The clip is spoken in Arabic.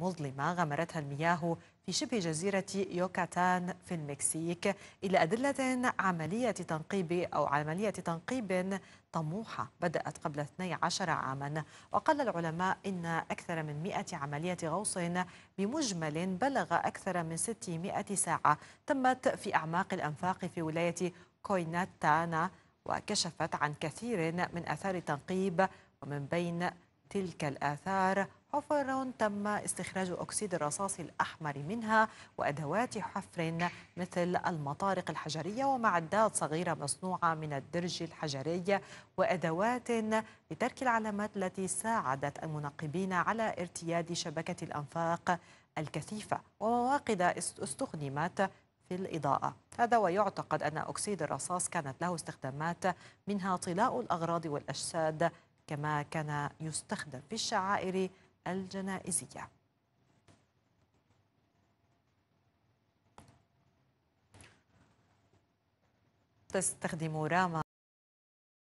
مظلمة غمرتها المياه في شبه جزيرة يوكاتان في المكسيك إلى أدلة عملية تنقيب أو عملية تنقيب طموحة بدأت قبل 12 عاما وقال العلماء إن أكثر من 100 عملية غوص بمجمل بلغ أكثر من 600 ساعة تمت في أعماق الأنفاق في ولاية كويناتانا وكشفت عن كثير من آثار التنقيب ومن بين تلك الآثار حفر تم استخراج أكسيد الرصاص الأحمر منها وأدوات حفر مثل المطارق الحجرية ومعدات صغيرة مصنوعة من الدرج الحجري وأدوات لترك العلامات التي ساعدت المنقبين على ارتياد شبكة الأنفاق الكثيفة ومواقد استخدمت في الإضاءة هذا ويعتقد أن أكسيد الرصاص كانت له استخدامات منها طلاء الأغراض والأجساد كما كان يستخدم في الشعائر الجنائزية تستخدم راما